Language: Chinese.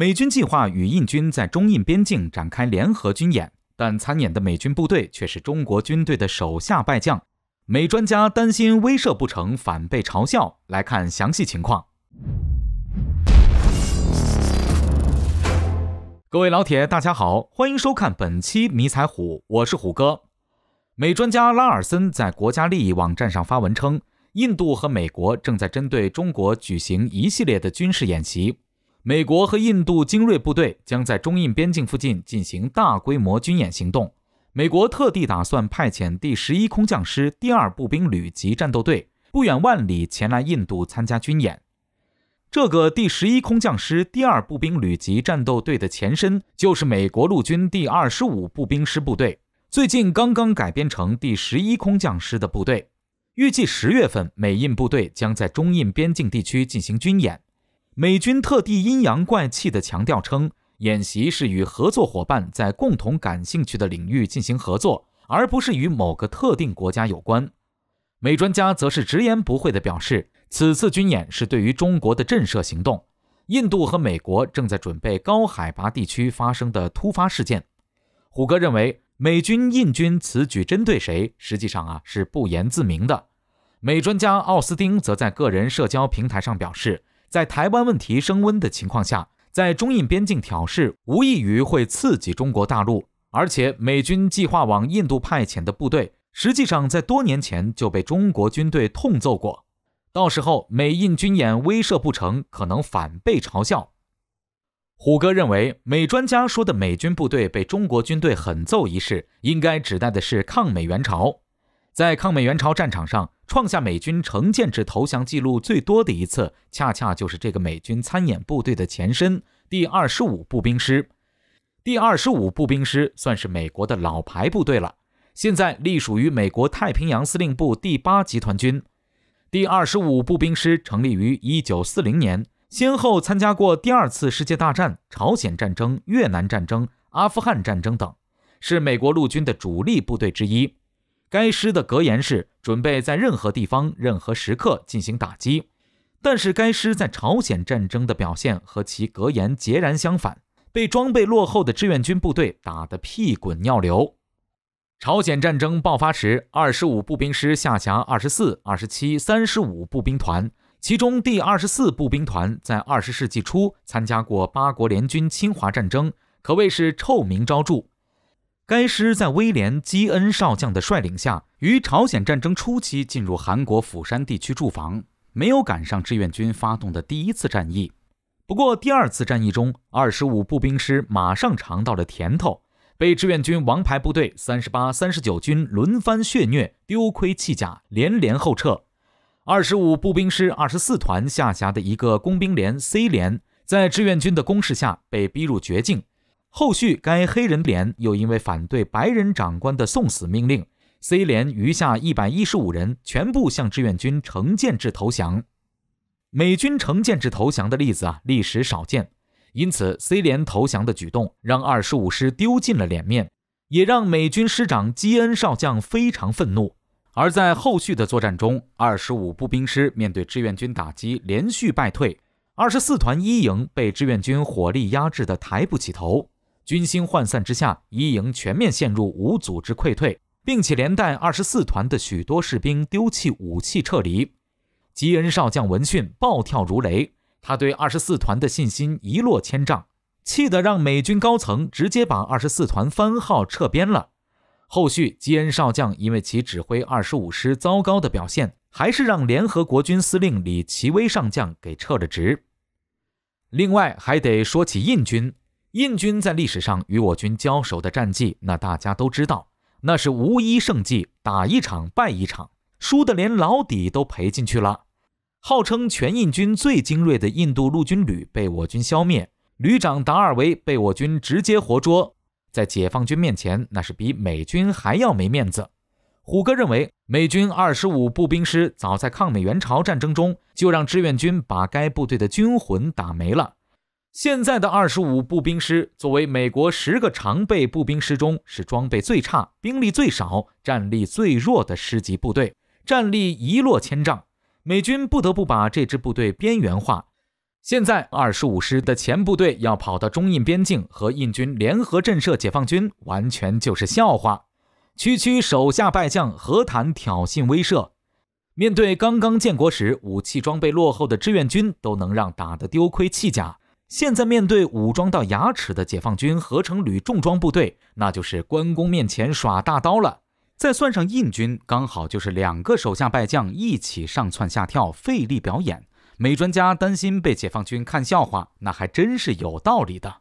美军计划与印军在中印边境展开联合军演，但参演的美军部队却是中国军队的手下败将。美专家担心威慑不成，反被嘲笑。来看详细情况。各位老铁，大家好，欢迎收看本期迷彩虎，我是虎哥。美专家拉尔森在国家利益网站上发文称，印度和美国正在针对中国举行一系列的军事演习。美国和印度精锐部队将在中印边境附近进行大规模军演行动。美国特地打算派遣第十一空降师、第二步兵旅级战斗队不远万里前来印度参加军演。这个第十一空降师第二步兵旅级战斗队的前身就是美国陆军第二十五步兵师部队，最近刚刚改编成第十一空降师的部队。预计十月份，美印部队将在中印边境地区进行军演。美军特地阴阳怪气地强调称，演习是与合作伙伴在共同感兴趣的领域进行合作，而不是与某个特定国家有关。美专家则是直言不讳地表示，此次军演是对于中国的震慑行动。印度和美国正在准备高海拔地区发生的突发事件。虎哥认为，美军、印军此举针对谁，实际上啊是不言自明的。美专家奥斯汀则在个人社交平台上表示。在台湾问题升温的情况下，在中印边境挑事，无异于会刺激中国大陆。而且，美军计划往印度派遣的部队，实际上在多年前就被中国军队痛揍过。到时候，美印军演威慑不成，可能反被嘲笑。虎哥认为，美专家说的美军部队被中国军队狠揍一事，应该指代的是抗美援朝。在抗美援朝战场上。创下美军成建制投降记录最多的一次，恰恰就是这个美军参演部队的前身——第二十五步兵师。第二十五步兵师算是美国的老牌部队了，现在隶属于美国太平洋司令部第八集团军。第二十五步兵师成立于1940年，先后参加过第二次世界大战、朝鲜战争、越南战争、阿富汗战争等，是美国陆军的主力部队之一。该师的格言是“准备在任何地方、任何时刻进行打击”，但是该师在朝鲜战争的表现和其格言截然相反，被装备落后的志愿军部队打得屁滚尿流。朝鲜战争爆发时，二十五步兵师下辖二十四、二十七、三十五步兵团，其中第二十四步兵团在二十世纪初参加过八国联军侵华战争，可谓是臭名昭著。该师在威廉·基恩少将的率领下，于朝鲜战争初期进入韩国釜山地区驻防，没有赶上志愿军发动的第一次战役。不过，第二次战役中，二十五步兵师马上尝到了甜头，被志愿军王牌部队三十八、三十九军轮番血虐，丢盔弃甲，连连后撤。二十五步兵师二十四团下辖的一个工兵连 C 连，在志愿军的攻势下被逼入绝境。后续，该黑人连又因为反对白人长官的送死命令，C 连余下一百一十五人全部向志愿军成建制投降。美军成建制投降的例子啊，历史少见，因此 C 连投降的举动让二十五师丢尽了脸面，也让美军师长基恩少将非常愤怒。而在后续的作战中，二十五步兵师面对志愿军打击连续败退，二十四团一营被志愿军火力压制的抬不起头。军心涣散之下，一营全面陷入无组织溃退，并且连带二十四团的许多士兵丢弃武器撤离。吉恩少将闻讯暴跳如雷，他对二十四团的信心一落千丈，气得让美军高层直接把二十四团番号撤编了。后续，吉恩少将因为其指挥二十五师糟糕的表现，还是让联合国军司令李奇微上将给撤了职。另外，还得说起印军。印军在历史上与我军交手的战绩，那大家都知道，那是无一胜绩，打一场败一场，输的连老底都赔进去了。号称全印军最精锐的印度陆军旅被我军消灭，旅长达尔维被我军直接活捉，在解放军面前，那是比美军还要没面子。虎哥认为，美军二十五步兵师早在抗美援朝战争中就让志愿军把该部队的军魂打没了。现在的二十五步兵师作为美国十个常备步兵师中是装备最差、兵力最少、战力最弱的师级部队，战力一落千丈，美军不得不把这支部队边缘化。现在二十五师的前部队要跑到中印边境和印军联合震慑解放军，完全就是笑话。区区手下败将，何谈挑衅威慑？面对刚刚建国时武器装备落后的志愿军，都能让打得丢盔弃甲。现在面对武装到牙齿的解放军合成旅重装部队，那就是关公面前耍大刀了。再算上印军，刚好就是两个手下败将一起上蹿下跳、费力表演。美专家担心被解放军看笑话，那还真是有道理的。